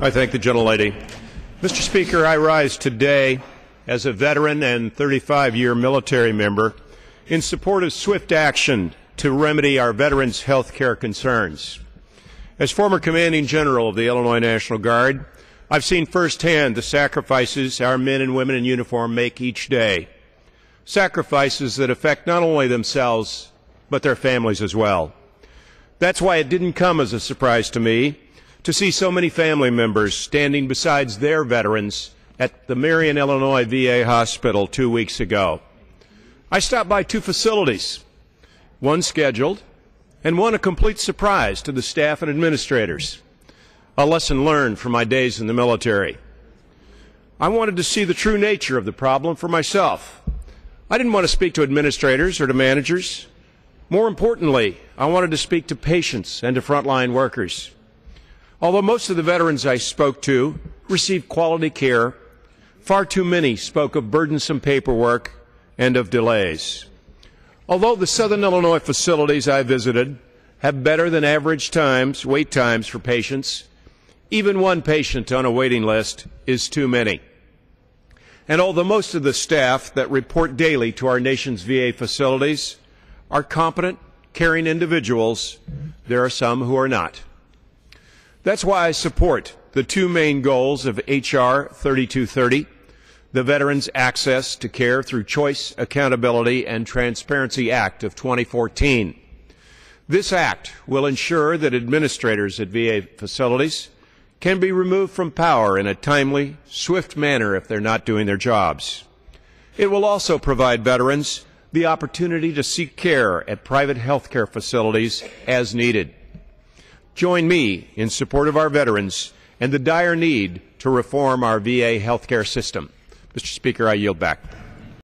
I thank the gentlelady. Mr. Speaker, I rise today as a veteran and 35 year military member in support of swift action to remedy our veterans' health care concerns. As former commanding general of the Illinois National Guard, I've seen firsthand the sacrifices our men and women in uniform make each day. Sacrifices that affect not only themselves, but their families as well. That's why it didn't come as a surprise to me to see so many family members standing beside their veterans at the Marion, Illinois VA hospital two weeks ago. I stopped by two facilities, one scheduled and one a complete surprise to the staff and administrators. A lesson learned from my days in the military. I wanted to see the true nature of the problem for myself. I didn't want to speak to administrators or to managers. More importantly, I wanted to speak to patients and to frontline workers. Although most of the veterans I spoke to received quality care, far too many spoke of burdensome paperwork and of delays. Although the Southern Illinois facilities I visited have better than average times, wait times for patients, even one patient on a waiting list is too many. And although most of the staff that report daily to our nation's VA facilities are competent, caring individuals, there are some who are not. That's why I support the two main goals of H.R. 3230, the Veterans Access to Care through Choice, Accountability, and Transparency Act of 2014. This act will ensure that administrators at VA facilities can be removed from power in a timely, swift manner if they're not doing their jobs. It will also provide veterans the opportunity to seek care at private health care facilities as needed. Join me in support of our veterans and the dire need to reform our VA healthcare system. Mr. Speaker, I yield back.